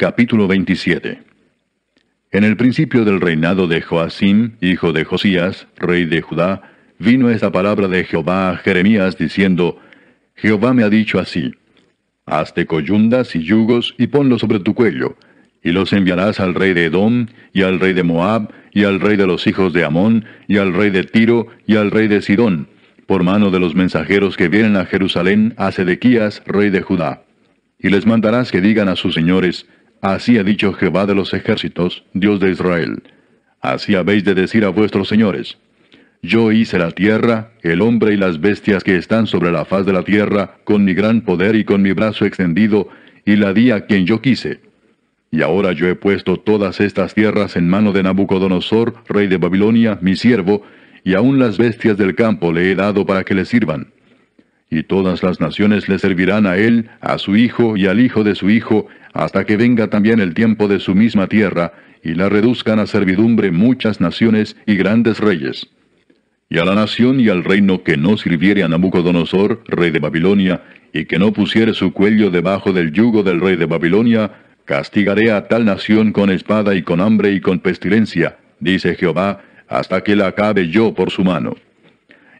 Capítulo 27 En el principio del reinado de Joacim, hijo de Josías, rey de Judá, vino esta palabra de Jehová a Jeremías diciendo, Jehová me ha dicho así, Hazte coyundas y yugos y ponlos sobre tu cuello, y los enviarás al rey de Edom, y al rey de Moab, y al rey de los hijos de Amón, y al rey de Tiro, y al rey de Sidón, por mano de los mensajeros que vienen a Jerusalén a Sedequías, rey de Judá. Y les mandarás que digan a sus señores, Así ha dicho Jehová de los ejércitos, Dios de Israel. Así habéis de decir a vuestros señores. Yo hice la tierra, el hombre y las bestias que están sobre la faz de la tierra, con mi gran poder y con mi brazo extendido, y la di a quien yo quise. Y ahora yo he puesto todas estas tierras en mano de Nabucodonosor, rey de Babilonia, mi siervo, y aun las bestias del campo le he dado para que le sirvan y todas las naciones le servirán a él, a su hijo y al hijo de su hijo, hasta que venga también el tiempo de su misma tierra, y la reduzcan a servidumbre muchas naciones y grandes reyes. Y a la nación y al reino que no sirviere a Nabucodonosor, rey de Babilonia, y que no pusiere su cuello debajo del yugo del rey de Babilonia, castigaré a tal nación con espada y con hambre y con pestilencia, dice Jehová, hasta que la acabe yo por su mano.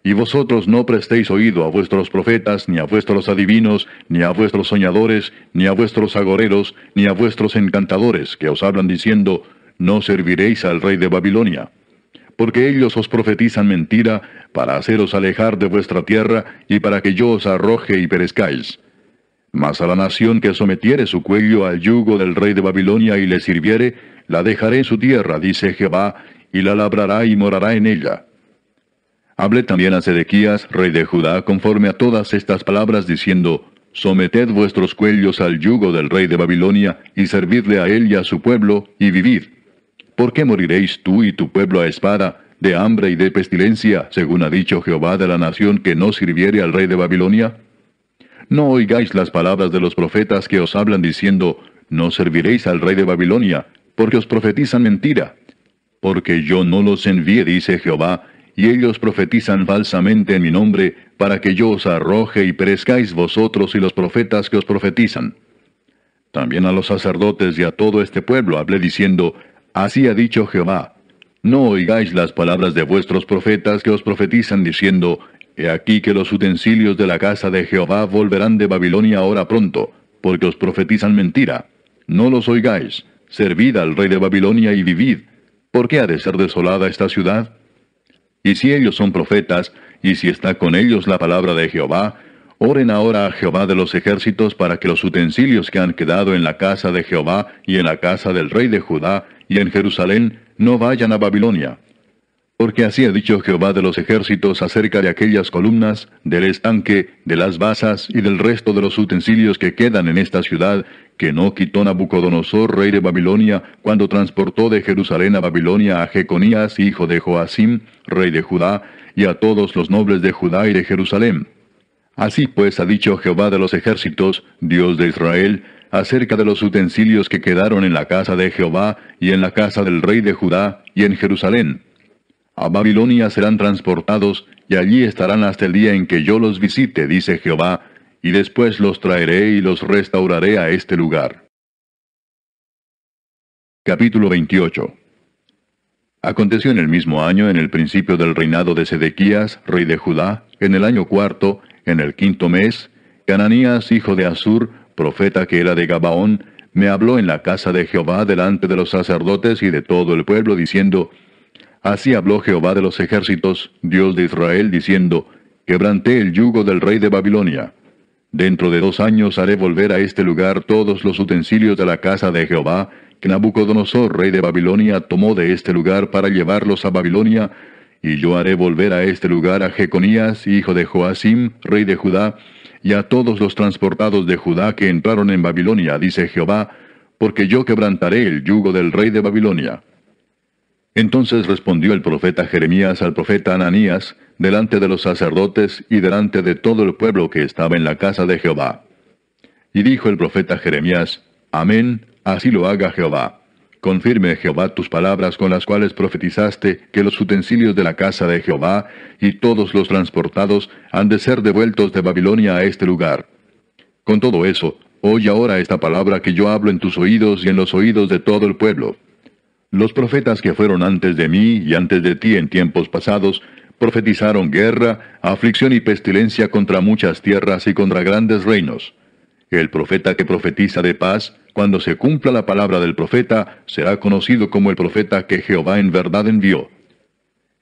Y vosotros no prestéis oído a vuestros profetas, ni a vuestros adivinos, ni a vuestros soñadores, ni a vuestros agoreros, ni a vuestros encantadores, que os hablan diciendo, no serviréis al rey de Babilonia. Porque ellos os profetizan mentira, para haceros alejar de vuestra tierra, y para que yo os arroje y perezcáis. Mas a la nación que sometiere su cuello al yugo del rey de Babilonia y le sirviere, la dejaré en su tierra, dice Jehová, y la labrará y morará en ella Hablé también a Sedequías, rey de Judá, conforme a todas estas palabras, diciendo, Someted vuestros cuellos al yugo del rey de Babilonia, y servidle a él y a su pueblo, y vivid. ¿Por qué moriréis tú y tu pueblo a espada, de hambre y de pestilencia, según ha dicho Jehová de la nación que no sirviere al rey de Babilonia? No oigáis las palabras de los profetas que os hablan diciendo, No serviréis al rey de Babilonia, porque os profetizan mentira. Porque yo no los envié, dice Jehová, y ellos profetizan falsamente en mi nombre, para que yo os arroje y perezcáis vosotros y los profetas que os profetizan. También a los sacerdotes y a todo este pueblo hablé diciendo, Así ha dicho Jehová, no oigáis las palabras de vuestros profetas que os profetizan diciendo, He aquí que los utensilios de la casa de Jehová volverán de Babilonia ahora pronto, porque os profetizan mentira. No los oigáis, servid al rey de Babilonia y vivid. porque ha de ser desolada esta ciudad? Y si ellos son profetas, y si está con ellos la palabra de Jehová, oren ahora a Jehová de los ejércitos para que los utensilios que han quedado en la casa de Jehová y en la casa del rey de Judá y en Jerusalén no vayan a Babilonia. Porque así ha dicho Jehová de los ejércitos acerca de aquellas columnas, del estanque, de las basas y del resto de los utensilios que quedan en esta ciudad, que no quitó Nabucodonosor, rey de Babilonia, cuando transportó de Jerusalén a Babilonia a Jeconías, hijo de Joacim, rey de Judá, y a todos los nobles de Judá y de Jerusalén. Así pues ha dicho Jehová de los ejércitos, Dios de Israel, acerca de los utensilios que quedaron en la casa de Jehová y en la casa del rey de Judá y en Jerusalén. A Babilonia serán transportados y allí estarán hasta el día en que yo los visite, dice Jehová, y después los traeré y los restauraré a este lugar. Capítulo 28 Aconteció en el mismo año, en el principio del reinado de Sedequías, rey de Judá, en el año cuarto, en el quinto mes, Cananías, hijo de Asur, profeta que era de Gabaón, me habló en la casa de Jehová delante de los sacerdotes y de todo el pueblo, diciendo, Así habló Jehová de los ejércitos, Dios de Israel, diciendo, Quebranté el yugo del rey de Babilonia, Dentro de dos años haré volver a este lugar todos los utensilios de la casa de Jehová, que Nabucodonosor, rey de Babilonia, tomó de este lugar para llevarlos a Babilonia, y yo haré volver a este lugar a Jeconías, hijo de Joacim, rey de Judá, y a todos los transportados de Judá que entraron en Babilonia, dice Jehová, porque yo quebrantaré el yugo del rey de Babilonia. Entonces respondió el profeta Jeremías al profeta Ananías, delante de los sacerdotes y delante de todo el pueblo que estaba en la casa de Jehová. Y dijo el profeta Jeremías, Amén, así lo haga Jehová. Confirme Jehová tus palabras con las cuales profetizaste que los utensilios de la casa de Jehová y todos los transportados han de ser devueltos de Babilonia a este lugar. Con todo eso, oye ahora esta palabra que yo hablo en tus oídos y en los oídos de todo el pueblo. Los profetas que fueron antes de mí y antes de ti en tiempos pasados profetizaron guerra, aflicción y pestilencia contra muchas tierras y contra grandes reinos. El profeta que profetiza de paz, cuando se cumpla la palabra del profeta, será conocido como el profeta que Jehová en verdad envió.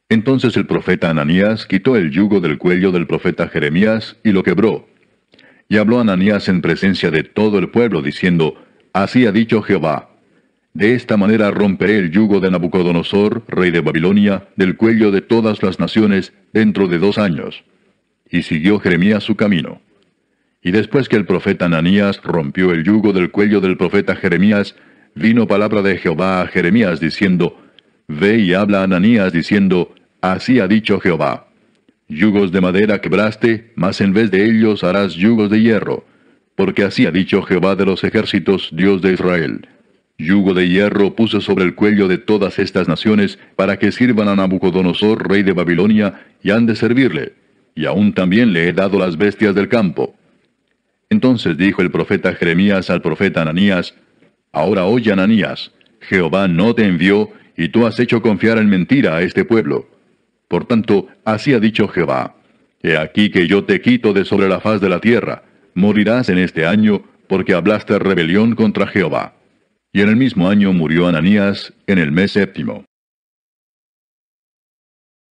Entonces el profeta Ananías quitó el yugo del cuello del profeta Jeremías y lo quebró. Y habló Ananías en presencia de todo el pueblo, diciendo, Así ha dicho Jehová, de esta manera romperé el yugo de Nabucodonosor, rey de Babilonia, del cuello de todas las naciones, dentro de dos años. Y siguió Jeremías su camino. Y después que el profeta Ananías rompió el yugo del cuello del profeta Jeremías, vino palabra de Jehová a Jeremías diciendo, Ve y habla a Ananías diciendo, Así ha dicho Jehová. Yugos de madera quebraste, mas en vez de ellos harás yugos de hierro, porque así ha dicho Jehová de los ejércitos, Dios de Israel Yugo de hierro puso sobre el cuello de todas estas naciones para que sirvan a Nabucodonosor, rey de Babilonia, y han de servirle. Y aún también le he dado las bestias del campo. Entonces dijo el profeta Jeremías al profeta Ananías, Ahora oye Ananías, Jehová no te envió, y tú has hecho confiar en mentira a este pueblo. Por tanto, así ha dicho Jehová, He aquí que yo te quito de sobre la faz de la tierra, morirás en este año, porque hablaste rebelión contra Jehová. Y en el mismo año murió Ananías, en el mes séptimo.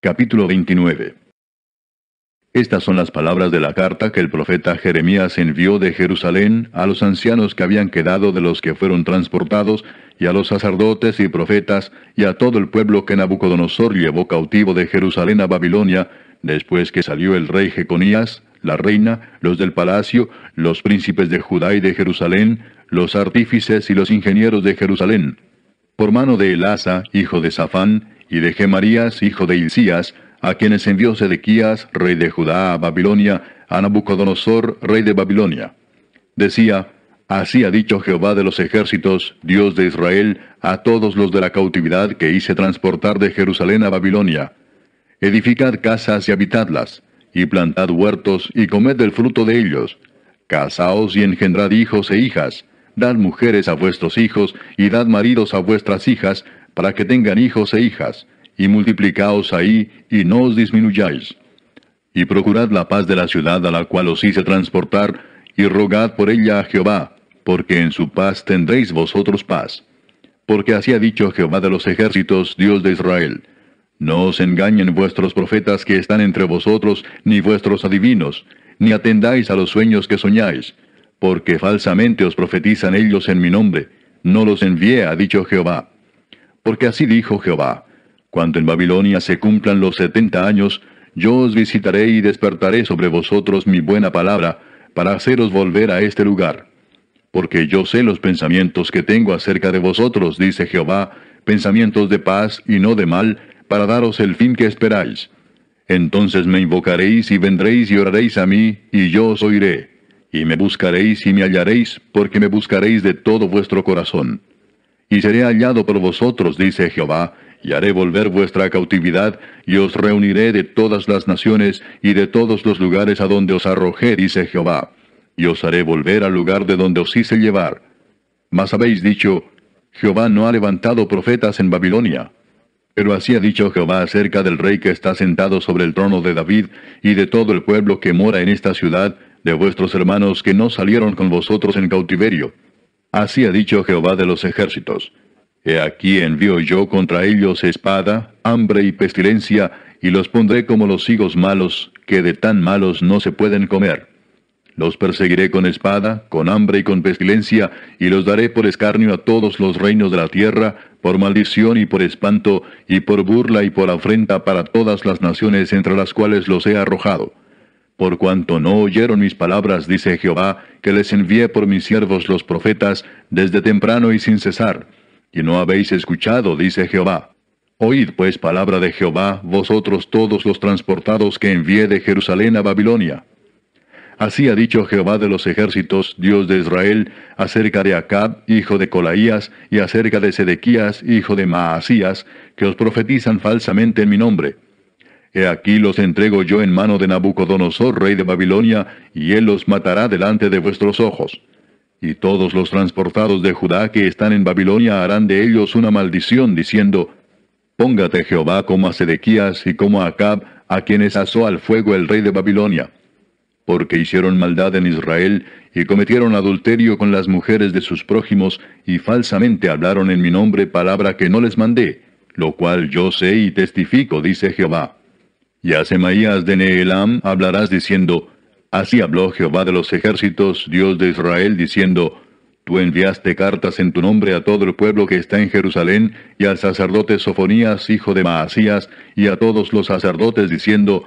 Capítulo 29 Estas son las palabras de la carta que el profeta Jeremías envió de Jerusalén a los ancianos que habían quedado de los que fueron transportados, y a los sacerdotes y profetas, y a todo el pueblo que Nabucodonosor llevó cautivo de Jerusalén a Babilonia, después que salió el rey Jeconías, la reina, los del palacio, los príncipes de Judá y de Jerusalén, los artífices y los ingenieros de Jerusalén, por mano de Elasa, hijo de Safán, y de Gemarías, hijo de Hilcías, a quienes envió Sedequías, rey de Judá, a Babilonia, a Nabucodonosor, rey de Babilonia. Decía, Así ha dicho Jehová de los ejércitos, Dios de Israel, a todos los de la cautividad que hice transportar de Jerusalén a Babilonia. Edificad casas y habitadlas, y plantad huertos y comed del fruto de ellos. Casaos y engendrad hijos e hijas, dad mujeres a vuestros hijos, y dad maridos a vuestras hijas, para que tengan hijos e hijas, y multiplicaos ahí, y no os disminuyáis. Y procurad la paz de la ciudad a la cual os hice transportar, y rogad por ella a Jehová, porque en su paz tendréis vosotros paz. Porque así ha dicho Jehová de los ejércitos, Dios de Israel. No os engañen vuestros profetas que están entre vosotros, ni vuestros adivinos, ni atendáis a los sueños que soñáis, porque falsamente os profetizan ellos en mi nombre, no los envié, ha dicho Jehová. Porque así dijo Jehová, cuando en Babilonia se cumplan los setenta años, yo os visitaré y despertaré sobre vosotros mi buena palabra, para haceros volver a este lugar. Porque yo sé los pensamientos que tengo acerca de vosotros, dice Jehová, pensamientos de paz y no de mal, para daros el fin que esperáis. Entonces me invocaréis y vendréis y oraréis a mí, y yo os oiré y me buscaréis y me hallaréis, porque me buscaréis de todo vuestro corazón. Y seré hallado por vosotros, dice Jehová, y haré volver vuestra cautividad, y os reuniré de todas las naciones y de todos los lugares a donde os arrojé, dice Jehová, y os haré volver al lugar de donde os hice llevar. Mas habéis dicho, Jehová no ha levantado profetas en Babilonia. Pero así ha dicho Jehová acerca del rey que está sentado sobre el trono de David y de todo el pueblo que mora en esta ciudad, de vuestros hermanos que no salieron con vosotros en cautiverio. Así ha dicho Jehová de los ejércitos. He aquí envío yo contra ellos espada, hambre y pestilencia, y los pondré como los higos malos, que de tan malos no se pueden comer. Los perseguiré con espada, con hambre y con pestilencia, y los daré por escarnio a todos los reinos de la tierra, por maldición y por espanto, y por burla y por afrenta para todas las naciones entre las cuales los he arrojado por cuanto no oyeron mis palabras, dice Jehová, que les envié por mis siervos los profetas, desde temprano y sin cesar, y no habéis escuchado, dice Jehová. Oíd pues palabra de Jehová, vosotros todos los transportados que envié de Jerusalén a Babilonia. Así ha dicho Jehová de los ejércitos, Dios de Israel, acerca de Acab, hijo de Colaías, y acerca de Sedequías, hijo de Maasías, que os profetizan falsamente en mi nombre He aquí los entrego yo en mano de Nabucodonosor, rey de Babilonia, y él los matará delante de vuestros ojos. Y todos los transportados de Judá que están en Babilonia harán de ellos una maldición, diciendo, Póngate Jehová como a Sedequías y como a Acab, a quienes asó al fuego el rey de Babilonia. Porque hicieron maldad en Israel, y cometieron adulterio con las mujeres de sus prójimos, y falsamente hablaron en mi nombre palabra que no les mandé, lo cual yo sé y testifico, dice Jehová. Y a Semaías de Neelam hablarás diciendo, Así habló Jehová de los ejércitos, Dios de Israel, diciendo, Tú enviaste cartas en tu nombre a todo el pueblo que está en Jerusalén, y al sacerdote Sofonías, hijo de Maasías, y a todos los sacerdotes, diciendo,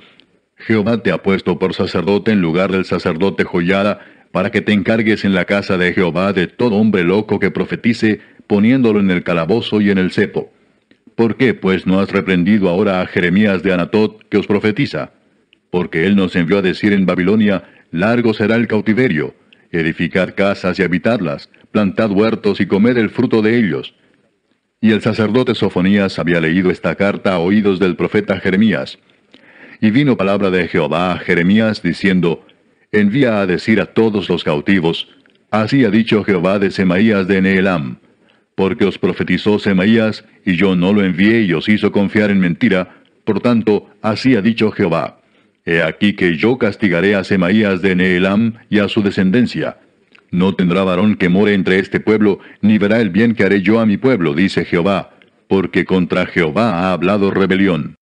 Jehová te ha puesto por sacerdote en lugar del sacerdote Joyada, para que te encargues en la casa de Jehová de todo hombre loco que profetice, poniéndolo en el calabozo y en el cepo. ¿Por qué, pues, no has reprendido ahora a Jeremías de Anatot, que os profetiza? Porque él nos envió a decir en Babilonia, largo será el cautiverio, edificad casas y habitarlas, plantad huertos y comer el fruto de ellos. Y el sacerdote Sofonías había leído esta carta a oídos del profeta Jeremías. Y vino palabra de Jehová a Jeremías diciendo, Envía a decir a todos los cautivos, Así ha dicho Jehová de Semaías de Neelam, porque os profetizó Semaías, y yo no lo envié y os hizo confiar en mentira, por tanto, así ha dicho Jehová. He aquí que yo castigaré a Semaías de Neelam y a su descendencia. No tendrá varón que more entre este pueblo, ni verá el bien que haré yo a mi pueblo, dice Jehová, porque contra Jehová ha hablado rebelión.